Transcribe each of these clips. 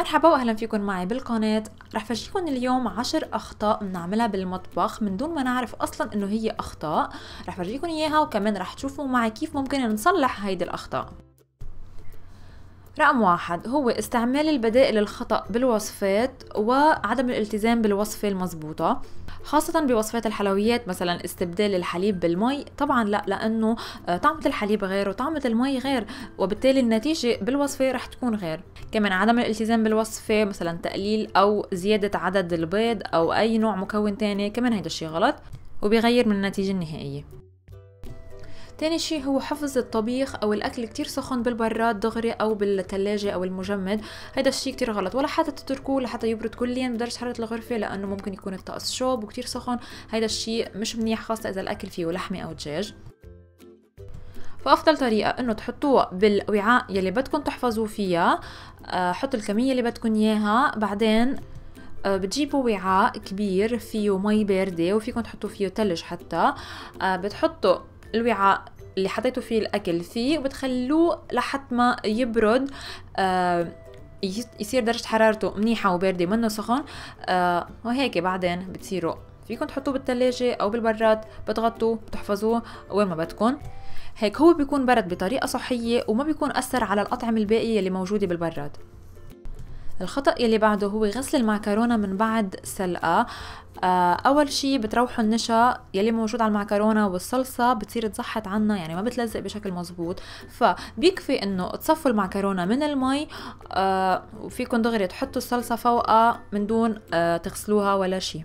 مرحبا واهلا فيكم معي بالقناة رح فرجيكم اليوم عشر اخطاء بنعملها بالمطبخ من دون ما نعرف اصلا انه هي اخطاء رح فرجيكم اياها وكمان رح تشوفوا معي كيف ممكن نصلح هيدي الاخطاء رقم واحد هو استعمال البدائل الخطأ بالوصفات وعدم الالتزام بالوصفة المضبوطة خاصة بوصفات الحلويات مثلا استبدال الحليب بالمي طبعا لا لأنه آه، طعمة الحليب غير وطعمة المي غير وبالتالي النتيجة بالوصفة رح تكون غير كمان عدم الالتزام بالوصفة مثلا تقليل أو زيادة عدد البيض أو أي نوع مكون تاني كمان هيدا الشي غلط وبيغير من النتيجة النهائية تاني شي هو حفظ الطبيخ او الاكل كتير سخن بالبراد دغري او بالثلاجه او المجمد هيدا الشي كتير غلط ولا حتى تتركوه لحتى يبرد كليا بدرجه حراره الغرفه لانه ممكن يكون الطقس شوب وكتير سخن هيدا الشي مش منيح خاصه اذا الاكل فيه لحمه او دجاج فافضل طريقه انه تحطوه بالوعاء يلي بدكم تحفظوه فيها آه، حطوا الكميه اللي بدكم اياها بعدين آه، بتجيبوا وعاء كبير فيه مي باردة وفيكم تحطوا فيه تلج حتى آه، بتحطوا الوعاء اللي حطيتوا فيه الاكل فيه وبتخلوه لحد ما يبرد آه، يصير درجة حرارته منيحة وباردة منه سخن آه، وهيك بعدين بتصيروا فيكم تحطوه بالتلاجة أو بالبراد بتغطوه بتحفظوه وين ما بدكم هيك هو بيكون برد بطريقة صحية وما بيكون أثر على الأطعمة الباقية اللي موجودة بالبراد الخطأ يلي بعده هو غسل المعكرونة من بعد سلقة آه، اول شي بتروحوا النشا يلي موجود على المعكرونه والصلصه بتصير تزحت عنا يعني ما بتلزق بشكل مزبوط فبيكفي انه تصفوا المعكرونه من المي آه وفيكم دغري تحطوا الصلصه فوقها من دون آه، تغسلوها ولا شي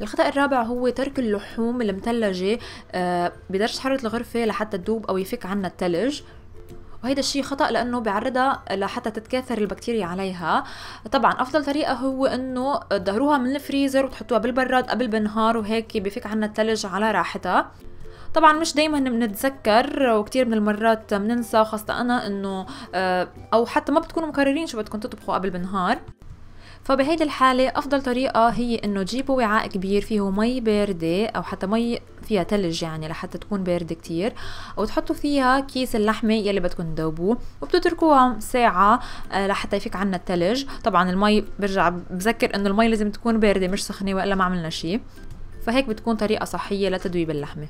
الخطأ الرابع هو ترك اللحوم المثلجة آه، بدرجة حرارة الغرفة لحتى تذوب أو يفك عنا التلج وهيدا الشيء خطا لانه بيعرضها لحتى تتكاثر البكتيريا عليها طبعا افضل طريقه هو انه تدهروها من الفريزر وتحطوها بالبراد قبل بالنهار وهيك بفك عنا الثلج على راحتها طبعا مش دايما بنتذكر وكتير من المرات بننسى خاصة أنا إنه آه، أو حتى ما بتكونوا مكررين شو بدكم تطبخوا قبل بالنهار فبهيدي الحالة أفضل طريقة هي إنه تجيبوا وعاء كبير فيه مي باردة أو حتى مي فيها تلج يعني لحتى تكون باردة كتير وتحطوا فيها كيس اللحمة يلي بدكم تذوبوه وبتتركوها ساعة آه، لحتى يفك عنا التلج طبعا المي برجع بذكر إنه المي لازم تكون باردة مش سخنة وإلا ما عملنا شي فهيك بتكون طريقة صحية لتدويب اللحمة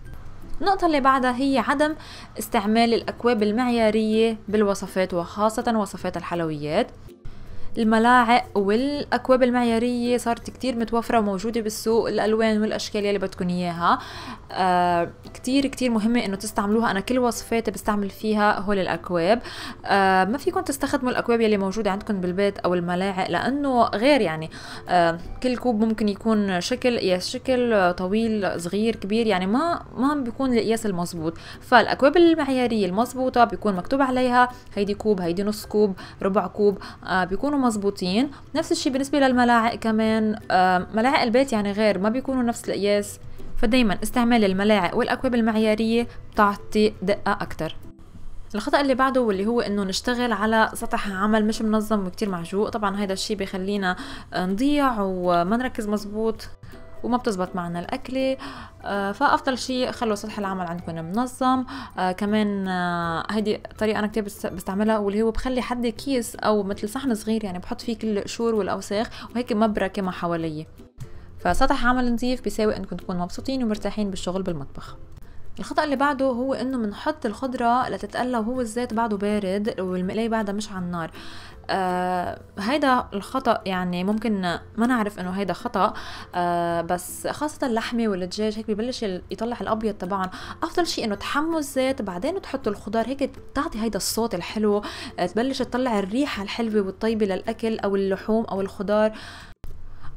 النقطة اللي بعدها هي عدم استعمال الأكواب المعيارية بالوصفات وخاصة وصفات الحلويات الملاعق والاكواب المعياريه صارت كتير متوفره وموجوده بالسوق الالوان والاشكال يلي بدكم اياها آه كتير كتير مهمه انه تستعملوها انا كل وصفاتي بستعمل فيها هول الاكواب آه ما فيكم تستخدموا الاكواب يلي موجوده عندكم بالبيت او الملاعق لانه غير يعني آه كل كوب ممكن يكون شكل قياس شكل طويل صغير كبير يعني ما ما بيكون القياس المزبوط فالاكواب المعياريه المزبوطه بيكون مكتوب عليها هيدي كوب هيدي نص كوب ربع كوب آه بيكونوا مزبوطين نفس الشيء بالنسبه للملاعق كمان آه، ملاعق البيت يعني غير ما بيكونوا نفس القياس فدايما استعمال الملاعق والاكواب المعياريه بتعطي دقه اكثر الخطأ اللي بعده واللي هو انه نشتغل على سطح عمل مش منظم وكتير معجوق طبعا هيدا الشي بخلينا آه، نضيع وما نركز مزبوط وما بتزبط معنا الأكلة آه، فأفضل شيء خلوا سطح العمل عندكم منظم آه، كمان آه، هيدي طريقة أنا كتير بستعملها واللي هو بخلي حد كيس أو مثل صحن صغير يعني بحط فيه كل القشور والأوساخ وهيك مبركة ما حواليه فسطح عمل نظيف بيساوي انكم تكونوا مبسوطين ومرتاحين بالشغل بالمطبخ الخطأ اللي بعده هو انه بنحط الخضرة لتتقلى وهو الزيت بعده بارد والمقلاية بعدها مش على النار آه هيدا الخطأ يعني ممكن ما نعرف انه هيدا خطأ آه بس خاصة اللحمة والدجاج هيك ببلش يطلع الابيض تبعهم افضل شيء انه تحموا الزيت بعدين تحطوا الخضار هيك بتعطي هيدا الصوت الحلو آه تبلش تطلع الريحة الحلوة والطيبة للاكل او اللحوم او الخضار آه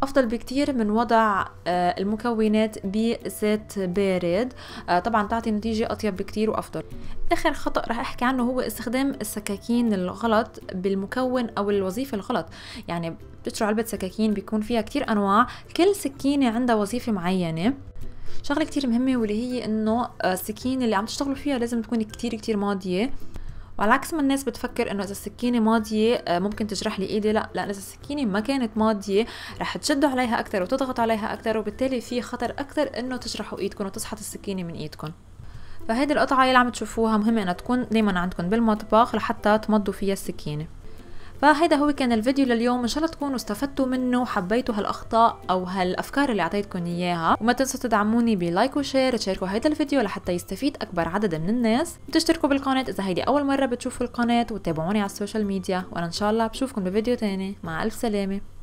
افضل بكتير من وضع آه، المكونات بزيت بارد آه، طبعا تعطي نتيجه اطيب بكتير وافضل اخر خطا راح احكي عنه هو استخدام السكاكين الغلط بالمكون او الوظيفه الغلط يعني بتشتروا علبه سكاكين بيكون فيها كتير انواع كل سكينه عندها وظيفه معينه شغله كتير مهمه واللي هي انه آه، السكين اللي عم تشتغلوا فيها لازم تكون كتير كتير ماضيه وعلى عكس ما الناس بتفكر انه اذا السكينه ماضيه آه، ممكن تجرح لي ايدي لا لان اذا السكينه ما كانت ماضيه رح تشدوا عليها اكثر وتضغط عليها اكثر وبالتالي في خطر اكثر انه تجرحوا ايدكم وتسحط السكينه من ايدكم فهيدي القطعه اللي عم تشوفوها مهمه انها تكون دائما عندكم بالمطبخ لحتى تمضوا فيها السكينه فهيدا هو كان الفيديو لليوم ان شاء الله تكونوا استفدتوا منه وحبيتوا هالاخطاء او هالافكار اللي اعطيتكم اياها وما تنسوا تدعموني بلايك وشير تشاركوا هيدا الفيديو لحتى يستفيد اكبر عدد من الناس وتشتركوا بالقناه اذا هيدي اول مره بتشوفوا القناه وتابعوني على السوشيال ميديا وانا ان شاء الله بشوفكم بفيديو تاني مع الف سلامه